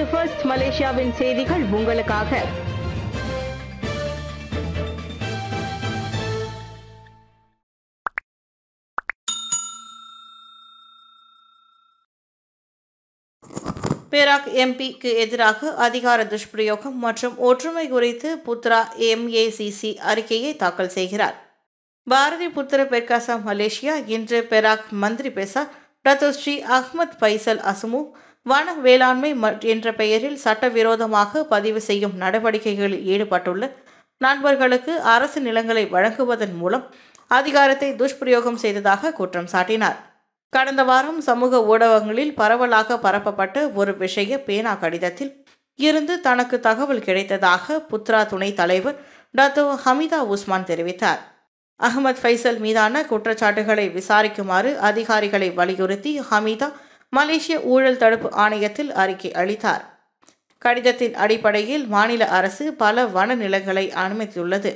இது ஃபர்ஸ்ட் மலேசியாவின் செய்திகள் உங்களுக்காக பேராக் எம்பிக்கு எதிராக அதிகார துஷ்பிரயோகம் மற்றும் ஒற்றுமை குறித்து புத்ரா எம்ஏசிசி அறிக்கையை தாக்கல் செய்கிறார் பாரதி புத்திர பெர்காசா மலேசியா இன்று பெராக் மந்திரி பேசா பிரதோஸ்ரீ அஹ்மத் பைசல் அசுமு வன வேளாண்மை என்ற பெயரில் சட்டவிரோதமாக பதிவு செய்யும் நடவடிக்கைகளில் ஈடுபட்டுள்ள நண்பர்களுக்கு அரசு நிலங்களை வழங்குவதன் மூலம் அதிகாரத்தை துஷ்பிரயோகம் செய்ததாக குற்றம் சாட்டினார் கடந்த வாரம் சமூக ஊடகங்களில் பரவலாக பரப்பப்பட்ட ஒரு விஷய பேனா கடிதத்தில் இருந்து தனக்கு தகவல் கிடைத்ததாக புத்ரா துணைத் தலைவர் டாக்டர் ஹமிதா உஸ்மான் தெரிவித்தார் அகமது ஃபைசல் மீதான குற்றச்சாட்டுகளை விசாரிக்குமாறு அதிகாரிகளை வலியுறுத்தி ஹமீதா மலேசிய ஊழல் தடுப்பு ஆணையத்தில் அறிக்கை அளித்தார் கடிதத்தின் அடிப்படையில் மாநில அரசு பல வன நிலங்களை அனுமதித்துள்ளது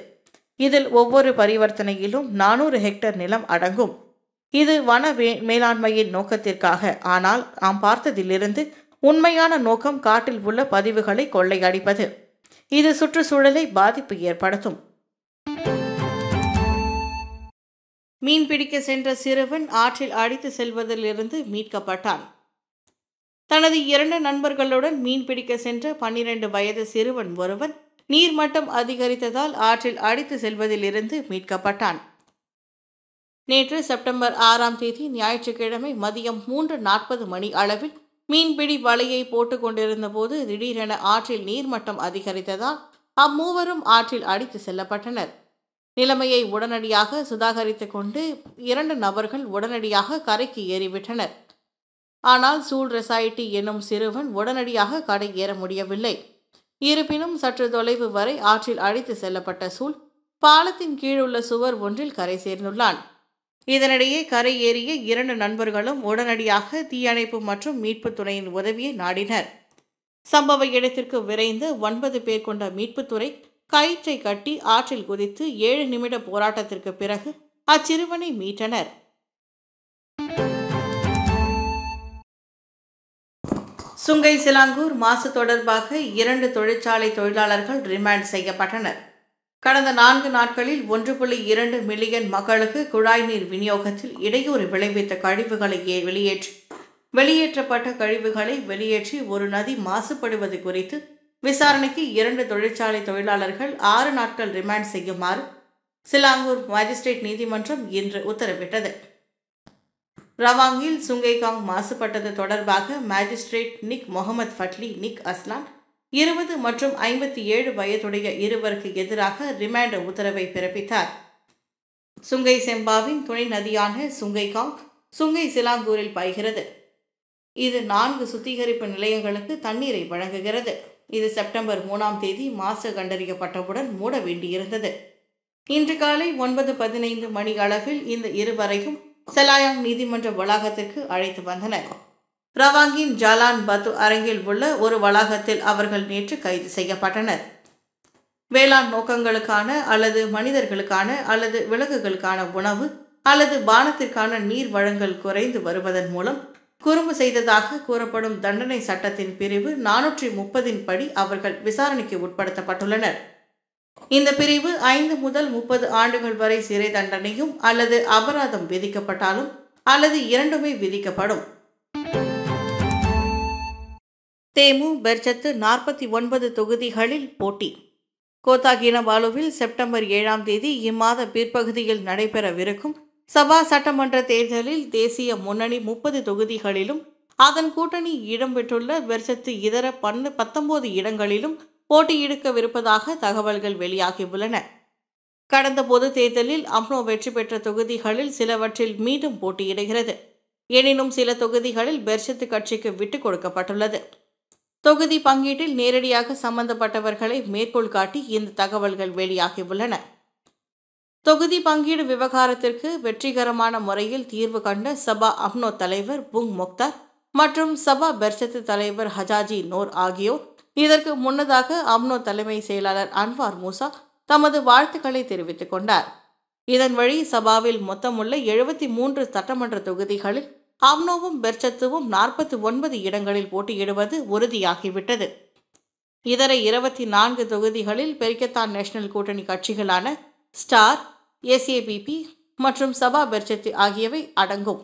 இதில் ஒவ்வொரு பரிவர்த்தனையிலும் நானூறு ஹெக்டேர் நிலம் அடங்கும் இது வன மேலாண்மையின் நோக்கத்திற்காக ஆனால் நாம் பார்த்ததிலிருந்து உண்மையான நோக்கம் காட்டில் உள்ள பதிவுகளை கொள்ளையடிப்பது இது சுற்றுச்சூழலை பாதிப்பு ஏற்படுத்தும் மீன் பிடிக்க சென்ற சிறுவன் ஆற்றில் அடித்து செல்வதிலிருந்து மீட்கப்பட்டான் தனது இரண்டு நண்பர்களுடன் மீன் பிடிக்க சென்ற பன்னிரண்டு வயது சிறுவன் ஒருவன் நீர்மட்டம் அதிகரித்ததால் ஆற்றில் அடித்து செல்வதிலிருந்து மீட்கப்பட்டான் நேற்று செப்டம்பர் ஆறாம் தேதி ஞாயிற்றுக்கிழமை மதியம் மூன்று நாற்பது மணி அளவில் மீன்பிடி வலையை போட்டுக் கொண்டிருந்த போது திடீரென ஆற்றில் நீர்மட்டம் அதிகரித்ததால் அம்மூவரும் ஆற்றில் அடித்து செல்லப்பட்டனர் நிலைமையை உடனடியாக சுதாகரித்து கொண்டு இரண்டு நபர்கள் உடனடியாக கரைக்கு ஏறிவிட்டனர் ஆனால் சூல் ரெசாயிட்டி என்னும் சிறுவன் உடனடியாக கடை ஏற முடியவில்லை இருப்பினும் சற்று தொலைவு வரை ஆற்றில் அழைத்து செல்லப்பட்ட சூல் பாலத்தின் கீழுள்ள சுவர் ஒன்றில் கரை சேர்ந்துள்ளான் இதனிடையே கரை ஏறிய இரண்டு நண்பர்களும் உடனடியாக தீயணைப்பு மற்றும் மீட்பு துறையின் உதவியை நாடினர் சம்பவ இடத்திற்கு விரைந்து ஒன்பது பேர் கொண்ட மீட்புத்துறை கயிற்றை கட்டி ஆற்றில் குதித்து ஏழு நிமிட போராட்டத்திற்கு பிறகு அச்சிறுவனை மீட்டனர் சுங்கை சிலாங்கூர் மாசு தொடர்பாக இரண்டு தொழிற்சாலை தொழிலாளர்கள் ரிமாண்ட் செய்யப்பட்டனர் கடந்த நான்கு நாட்களில் ஒன்று புள்ளி இரண்டு மில்லியன் மக்களுக்கு குழாய் நீர் விநியோகத்தில் இடையூறு விளைவித்த கழிவுகளை வெளியேற்றி வெளியேற்றப்பட்ட கழிவுகளை வெளியேற்றி ஒரு நதி மாசுபடுவது குறித்து விசாரணைக்கு இரண்டு தொழிற்சாலை தொழிலாளர்கள் ஆறு நாட்கள் ரிமாண்ட் செய்யுமாறு சிலாங்கூர் மாஜிஸ்ட்ரேட் நீதிமன்றம் இன்று உத்தரவிட்டது ரவாங்கில் சுங்கைகாங் மாசுபட்டது தொடர்பாக magistrate Nik Mohamad Fadli Nik Azlan இருபது மற்றும் ஐம்பத்தி ஏழு வயதுடைய இருவருக்கு எதிராக ரிமாண்ட் உத்தரவை பிறப்பித்தார் சுங்கை செம்பாவின் துணை நதியான சுங்கைகாங் சுங்கை சிலாங்கூரில் பாய்கிறது இது நான்கு சுத்திகரிப்பு நிலையங்களுக்கு தண்ணீரை வழங்குகிறது இது செப்டம்பர் மூணாம் தேதி மாசு கண்டறியப்பட்டவுடன் மூட வேண்டியிருந்தது இன்று காலை ஒன்பது பதினைந்து மணி அளவில் இந்த இருவரையும் செலாயாங் நீதிமன்ற வளாகத்திற்கு அழைத்து வந்தனர் ரவாங்கின் ஜாலான் பத்து அரங்கில் உள்ள ஒரு வளாகத்தில் அவர்கள் நேற்று கைது செய்யப்பட்டனர் வேளாண் நோக்கங்களுக்கான அல்லது மனிதர்களுக்கான அல்லது விலங்குகளுக்கான உணவு அல்லது பானத்திற்கான நீர் வழங்கல் குறைந்து வருவதன் மூலம் குறும்பு செய்ததாக கூறப்படும் தண்டனை சட்டத்தின் பிரிவு நானூற்றி முப்பதின் படி அவர்கள் விசாரணைக்கு உட்படுத்தப்பட்டுள்ளனர் இந்த பிரிவு ஐந்து முதல் முப்பது ஆண்டுகள் வரை சிறை தண்டனையும் அல்லது அபராதம் விதிக்கப்பட்டாலும் அல்லது இரண்டுமே விதிக்கப்படும் தேமு பெர்ஜத்து நாற்பத்தி ஒன்பது தொகுதிகளில் போட்டி கோத்தாகினவாலுவில் செப்டம்பர் ஏழாம் தேதி இம்மாத பிற்பகுதியில் நடைபெறவிருக்கும் சபா சட்டமன்ற தேர்தலில் தேசிய முன்னணி முப்பது தொகுதிகளிலும் அதன் கூட்டணி இடம்பெற்றுள்ள வெர்சத்து இதர பன்னு பத்தொன்பது இடங்களிலும் போட்டியிடுக்கவிருப்பதாக தகவல்கள் வெளியாகியுள்ளன கடந்த பொது தேர்தலில் அம்னோ வெற்றி பெற்ற தொகுதிகளில் சிலவற்றில் மீண்டும் போட்டியிடுகிறது எனினும் சில தொகுதிகளில் பெர்ஷத்து கட்சிக்கு விட்டுக் கொடுக்கப்பட்டுள்ளது தொகுதி பங்கீட்டில் நேரடியாக சம்பந்தப்பட்டவர்களை மேற்கோள் காட்டி இந்த தகவல்கள் வெளியாகியுள்ளன தொகுதி பங்கீடு விவகாரத்திற்கு வெற்றிகரமான முறையில் தீர்வு கண்ட சபா அப்னோ தலைவர் புங் முக்தார் மற்றும் சபா பெர்சத்து தலைவர் ஹஜாஜி நோர் ஆகியோர் இதற்கு முன்னதாக அப்னோ தலைமை செயலாளர் அன்வார் மூசா தமது வாழ்த்துக்களை தெரிவித்துக் கொண்டார் இதன் வழி சபாவில் மொத்தமுள்ள எழுபத்தி மூன்று சட்டமன்ற தொகுதிகளில் அப்னோவும் பெர்சத்துவும் நாற்பத்தி ஒன்பது இடங்களில் போட்டியிடுவது உறுதியாகிவிட்டது இதர இருபத்தி நான்கு தொகுதிகளில் பெரிக்கத்தான் நேஷனல் கூட்டணி கட்சிகளான ஸ்டார் ஏசிஏபிபி மற்றும் சபா பெர்ஜெட்டி ஆகியவை அடங்கும்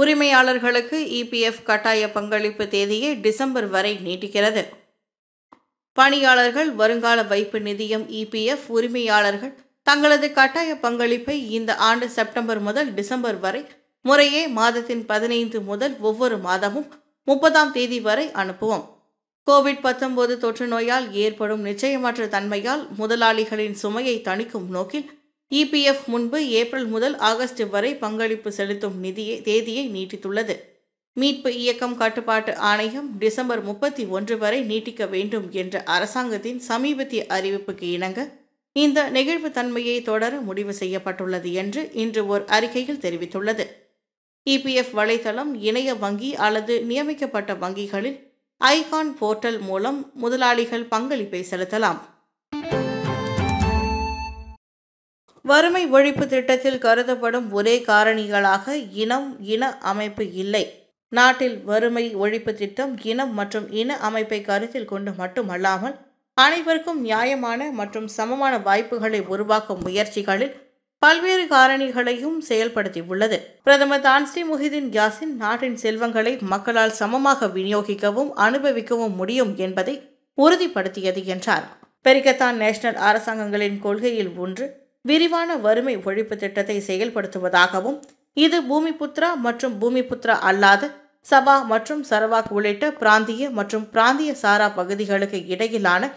உரிமையாளர்களுக்கு இபிஎஃப் கட்டாய பங்களிப்பு தேதியை டிசம்பர் வரை நீட்டிக்கிறது பணியாளர்கள் வருங்கால வைப்பு நிதியம் இபிஎஃப் உரிமையாளர்கள் தங்களது கட்டாய பங்களிப்பை இந்த ஆண்டு செப்டம்பர் முதல் டிசம்பர் வரை முறையே மாதத்தின் பதினைந்து முதல் ஒவ்வொரு மாதமும் முப்பதாம் தேதி வரை அனுப்புவோம் கோவிட் பத்தொன்பது தொற்று நோயால் ஏற்படும் நிச்சயமற்ற தன்மையால் முதலாளிகளின் சுமையை தணிக்கும் நோக்கில் இபிஎஃப் முன்பு ஏப்ரல் முதல் ஆகஸ்ட் வரை பங்களிப்பு செலுத்தும் நிதியை தேதியை நீட்டித்துள்ளது மீட்பு இயக்கம் கட்டுப்பாட்டு ஆணையம் டிசம்பர் முப்பத்தி ஒன்று வரை நீட்டிக்க வேண்டும் என்ற அரசாங்கத்தின் சமீபத்திய அறிவிப்புக்கு இணங்க இந்த நெகிழ்வு தன்மையை தொடர முடிவு செய்யப்பட்டுள்ளது என்று இன்று ஒரு அறிக்கையில் தெரிவித்துள்ளது இபிஎஃப் வலைதளம் இணைய வங்கி அல்லது நியமிக்கப்பட்ட வங்கிகளில் ஐகான் போர்ட்டல் மூலம் முதலாளிகள் பங்களிப்பை செலுத்தலாம் வறுமை ஒழிப்பு திட்டத்தில் கருதப்படும் ஒரே காரணிகளாக இனம் இன அமைப்பு இல்லை நாட்டில் வறுமை ஒழிப்பு திட்டம் இனம் மற்றும் இன அமைப்பை கருத்தில் கொண்டு மட்டுமல்லாமல் அனைவருக்கும் நியாயமான மற்றும் சமமான வாய்ப்புகளை உருவாக்கும் முயற்சிகளில் பல்வேறு காரணிகளையும் செயல்படுத்தி உள்ளது பிரதமர் தான் ஸ்ரீ முஹிதீன் யாசின் நாட்டின் செல்வங்களை மக்களால் சமமாக விநியோகிக்கவும் அனுபவிக்கவும் முடியும் என்பதை உறுதிப்படுத்தியது என்றார் பெரிகத்தான் நேஷனல் அரசாங்கங்களின் கொள்கையில் ஒன்று விரிவான வறுமை ஒழிப்பு திட்டத்தை செயல்படுத்துவதாகவும் இது பூமிபுத்ரா மற்றும் பூமிபுத்ரா அல்லாத சபா மற்றும் சரவாக் உள்ளிட்ட பிராந்திய மற்றும் பிராந்திய சாரா பகுதிகளுக்கு இடையிலான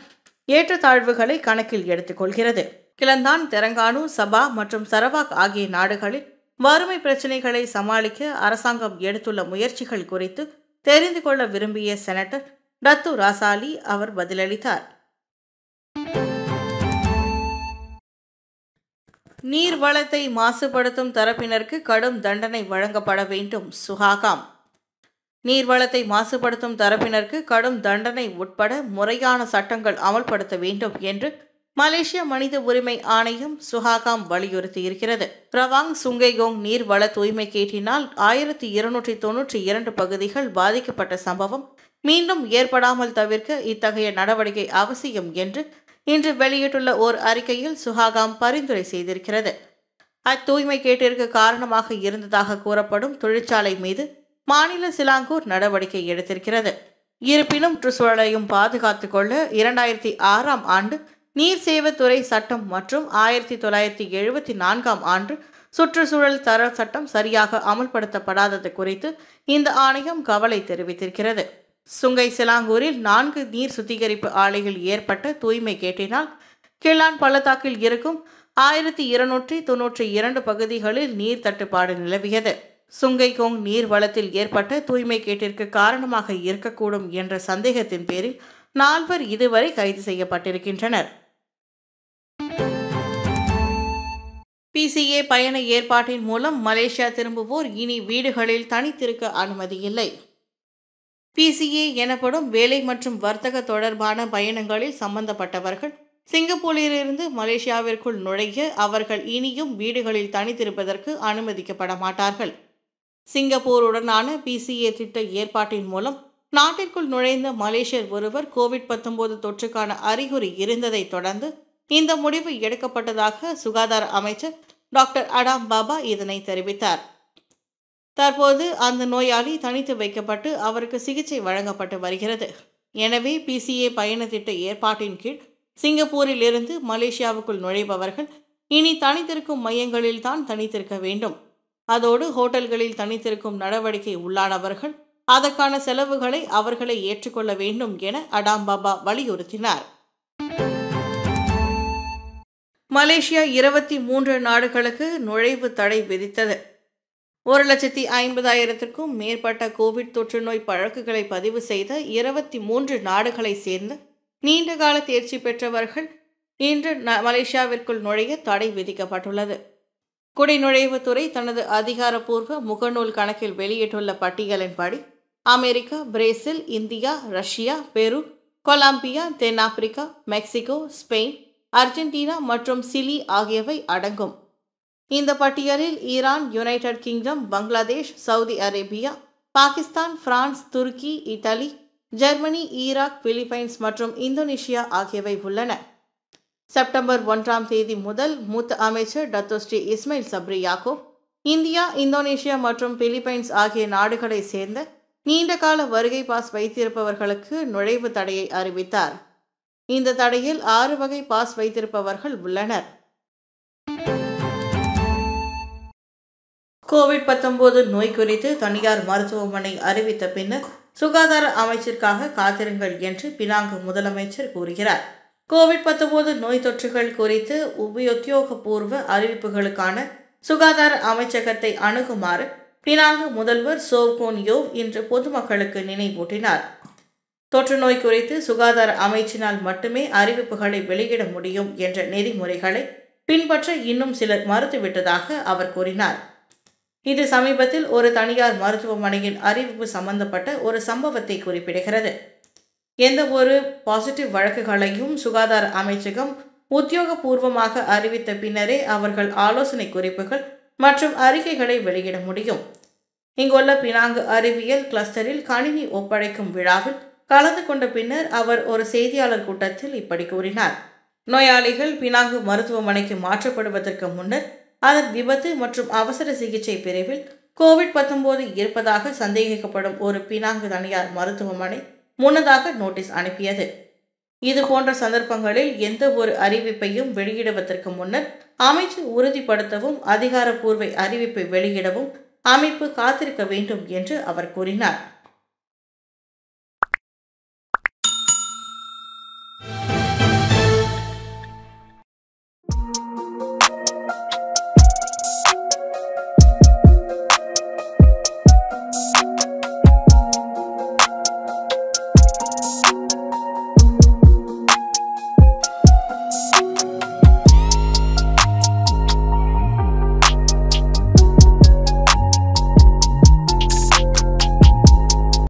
ஏற்றத்தாழ்வுகளை கணக்கில் எடுத்துக்கொள்கிறது கிளந்தான் தெரங்கானு சபா மற்றும் சரவாக் ஆகிய நாடுகளில் வறுமை பிரச்சினைகளை சமாளிக்க அரசாங்கம் எடுத்துள்ள முயற்சிகள் குறித்து தெரிந்து கொள்ள விரும்பிய செனட்டர் டத்து ராசாலி அவர் பதிலளித்தார் நீர் வளத்தை மாசுபடுத்தும் தரப்பினருக்கு கடும் தண்டனை வழங்கப்பட வேண்டும் சுகாகாம் நீர்வளத்தை மாசுபடுத்தும் தரப்பினருக்கு கடும் தண்டனை உட்பட முறையான சட்டங்கள் அமல்படுத்த வேண்டும் என்று மலேசிய மனித உரிமை ஆணையம் சுஹாகாம் வலியுறுத்தி இருக்கிறது ரவாங் நீர் நீர்வள தூய்மை கேட்டினால் ஆயிரத்தி இருநூற்றி தொன்னூற்றி இரண்டு பகுதிகள் பாதிக்கப்பட்ட சம்பவம் மீண்டும் ஏற்படாமல் தவிர்க்க இத்தகைய நடவடிக்கை அவசியம் என்று இன்று வெளியிட்டுள்ள ஓர் அறிக்கையில் சுஹாகாம் பரிந்துரை செய்திருக்கிறது அத்தூய்மை கேட்டிற்கு காரணமாக இருந்ததாக கூறப்படும் தொழிற்சாலை மீது மாநில சிலாங்கூர் நடவடிக்கை எடுத்திருக்கிறது இருப்பினும் சுற்றுச்சூழலையும் பாதுகாத்துக் கொள்ள இரண்டாயிரத்தி ஆறாம் ஆண்டு நீர் சேவைத்துறை சட்டம் மற்றும் ஆயிரத்தி தொள்ளாயிரத்தி எழுபத்தி நான்காம் ஆண்டு சுற்றுச்சூழல் தர சட்டம் சரியாக அமல்படுத்தப்படாதது குறித்து இந்த ஆணையம் கவலை தெரிவித்திருக்கிறது சுங்கை சிலாங்கூரில் நான்கு நீர் சுத்திகரிப்பு ஆலைகள் ஏற்பட்ட தூய்மை கேட்டினால் கிளான் பள்ளத்தாக்கில் இருக்கும் ஆயிரத்தி இருநூற்றி தொன்னூற்றி இரண்டு பகுதிகளில் நீர் தட்டுப்பாடு நிலவியது கோங் நீர் வளத்தில் ஏற்பட்ட தூய்மை கேட்டிற்கு காரணமாக இருக்கக்கூடும் என்ற சந்தேகத்தின் பேரில் நால்வர் இதுவரை கைது செய்யப்பட்டிருக்கின்றனர் பிசிஏ பயண ஏற்பாட்டின் மூலம் மலேசியா திரும்புவோர் இனி வீடுகளில் தனித்திருக்க அனுமதியில்லை பிசிஏ எனப்படும் வேலை மற்றும் வர்த்தக தொடர்பான பயணங்களில் சம்பந்தப்பட்டவர்கள் சிங்கப்பூரிலிருந்து மலேசியாவிற்குள் நுழைய அவர்கள் இனியும் வீடுகளில் தனித்திருப்பதற்கு அனுமதிக்கப்பட மாட்டார்கள் சிங்கப்பூருடனான பிசிஏ திட்ட ஏற்பாட்டின் மூலம் நாட்டிற்குள் நுழைந்த மலேசியர் ஒருவர் கோவிட் பத்தொன்பது தொற்றுக்கான அறிகுறி இருந்ததை தொடர்ந்து இந்த முடிவு எடுக்கப்பட்டதாக சுகாதார அமைச்சர் டாக்டர் அடாம் பாபா இதனை தெரிவித்தார் தற்போது அந்த நோயாளி தனித்து வைக்கப்பட்டு அவருக்கு சிகிச்சை வழங்கப்பட்டு வருகிறது எனவே பிசிஏ பயண திட்ட ஏற்பாட்டின் கீழ் சிங்கப்பூரில் இருந்து மலேசியாவுக்குள் நுழைபவர்கள் இனி தனித்திருக்கும் மையங்களில் தான் தனித்திருக்க வேண்டும் அதோடு ஹோட்டல்களில் தனித்திருக்கும் நடவடிக்கை உள்ளானவர்கள் அதற்கான செலவுகளை அவர்களை ஏற்றுக்கொள்ள வேண்டும் என அடாம் பாபா வலியுறுத்தினார் மலேசியா இருபத்தி மூன்று நாடுகளுக்கு நுழைவு தடை விதித்தது ஒரு லட்சத்தி ஐம்பதாயிரத்திற்கும் மேற்பட்ட கோவிட் தொற்று நோய் பழக்குகளை பதிவு செய்த இருபத்தி மூன்று நாடுகளை சேர்ந்த நீண்டகால தேர்ச்சி பெற்றவர்கள் இன்று மலேசியாவிற்குள் நுழைய தடை விதிக்கப்பட்டுள்ளது குடிநுழைவுத்துறை தனது அதிகாரப்பூர்வ முகநூல் கணக்கில் வெளியிட்டுள்ள பட்டியலின்படி America Brazil India Russia Peru Colombia தென்னாப்பிரிக்கா மெக்சிகோ ஸ்பெயின் அர்ஜென்டினா மற்றும் சிலி ஆகியவை அடங்கும் இந்த பட்டியலில் Iran United Kingdom Bangladesh Saudi Arabia Pakistan France துருக்கி இத்தாலி ஜெர்மனி ஈராக் பிலிப்பைன்ஸ் மற்றும் இந்தோனேஷியா ஆகியவை உள்ளன செப்டம்பர் ஒன்றாம் தேதி முதல் மூத்த அமைச்சர் Datuk Seri Ismail Sabri Yaakob India Indonesia மற்றும் பிலிப்பைன்ஸ் ஆகிய நாடுகளை சேர்ந்த நீண்டகால வருகை பாஸ் வைத்திருப்பவர்களுக்கு நுழைவு தடையை அறிவித்தார் இந்த தடையில் ஆறு வகை பாஸ் வைத்திருப்பவர்கள் உள்ளனர் கோவிட் பத்தொன்பது நோய் குறித்து தனியார் மருத்துவமனை அறிவித்த பின்னர் சுகாதார அமைச்சிற்காக காத்திருங்கள் என்று பினாங்கு முதலமைச்சர் கூறுகிறார் கோவிட் பத்தொன்பது நோய் தொற்றுகள் குறித்து உபயோத்தியோகபூர்வ அறிவிப்புகளுக்கான சுகாதார அமைச்சகத்தை அணுகுமாறு பினாங்கு முதல்வர் சோவ்கோன் யோவ் இன்று பொதுமக்களுக்கு நினைவூட்டினார் தொற்று நோய் குறித்து சுகாதார அமைச்சினால் மட்டுமே அறிவிப்புகளை வெளியிட முடியும் என்ற நெறிமுறைகளை பின்பற்ற இன்னும் சிலர் மறுத்துவிட்டதாக அவர் கூறினார் இது சமீபத்தில் ஒரு தனியார் மருத்துவமனையின் அறிவிப்பு சம்பந்தப்பட்ட ஒரு சம்பவத்தை குறிப்பிடுகிறது எந்த ஒரு பாசிட்டிவ் வழக்குகளையும் சுகாதார அமைச்சகம் உத்தியோகபூர்வமாக அறிவித்த பின்னரே அவர்கள் ஆலோசனை குறிப்புகள் மற்றும் அறிக்கைகளை வெளியிட முடியும் இங்குள்ள பினாங்கு அறிவியல் கிளஸ்டரில் கணினி ஒப்படைக்கும் விழாவில் கலந்து கொண்ட பின்னர் அவர் ஒரு செய்தியாளர் கூட்டத்தில் இப்படி கூறினார் நோயாளிகள் பினாங்கு மருத்துவமனைக்கு மாற்றப்படுவதற்கு முன்னர் அதன் விபத்து மற்றும் அவசர சிகிச்சை பிரிவில் கோவிட் பத்தொன்பது இருப்பதாக சந்தேகிக்கப்படும் ஒரு பினாங்கு தனியார் மருத்துவமனை முன்னதாக நோட்டீஸ் அனுப்பியது இது போன்ற சந்தர்ப்பங்களில் எந்த ஒரு அறிவிப்பையும் வெளியிடுவதற்கு முன்னர் அமைச்சு உறுதிப்படுத்தவும் அதிகாரப்பூர்வ அறிவிப்பை வெளியிடவும் அமைப்பு காத்திருக்க வேண்டும் என்று அவர் கூறினார்